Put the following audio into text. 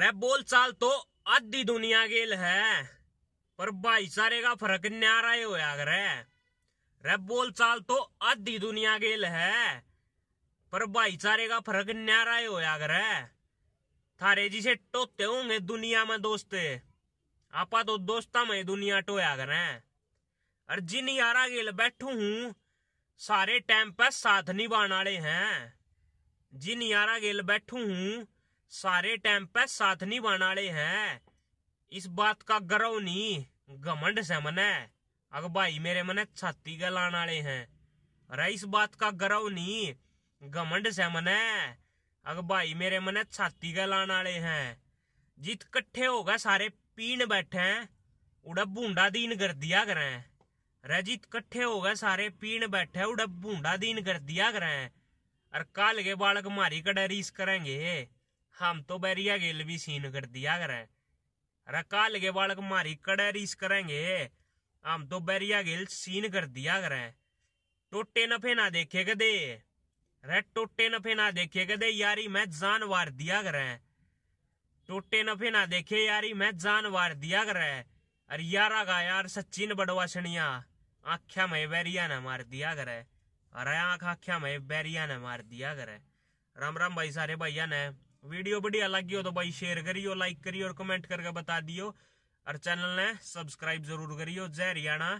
रे बोल चाल तो आधी दुनिया गेल है पर भाईचारे का फर्क न्यारा ही होया करे रे बोल चाल तो आधी दुनिया गेल है पर भाईचारे का फर्क न्यारा ही होया करे थारे जिसे टोते होंगे दुनिया में दोस्त आपा तो दोस्ता में दुनिया टोया कर और जिन यारा गेल बैठू हूं सारे टाइम पर साथ निभाने हैं जिन यारा गेल बैठू हूं सारे टाइम पे साथ निभाने वाले हैं इस बात का गर्व नहीं घमंड से मने अग भाई मेरे मने छाती गलाने वाले हैं अरे इस बात का गर्व नहीं घमंड से मने अग भाई मेरे मने छाती गलाने वाले हैं जित कट्ठे हो गए सारे पीन बैठे हैं उड़ा बूंदा दीन कर दिया करें जित कट्ठे हो गए सारे पीन बैठे उड़ा बूंदा दीन कर दिया करें अरे काल के बालक मारी रीस करेंगे हम तो बैरिया गिल भी सीन कर दिया करे अरे काल के बालक मारी रीस करेंगे हम तो बैरिया गिल सीन कर दिया करे टोटे नफे ना देखे कदे अरे टोटे नफे ना देखे कदे यारी मैं जान वार दिया करे टोटे नफे ना देखे यारी मैं जान वार दिया करे अरे यारा का यार सचिन बड़वा सनिया आख्या में बैरिया ने मार दिया करे अरे आंख आख्या में बैरिया ने मार दिया करे राम राम भाई सारे भैया ने वीडियो बढ़िया लगी हो तो भाई शेयर करियो लाइक करियो और कमेंट करके बता दियो और चैनल ने सब्सक्राइब जरूर करियो जय हरियाणा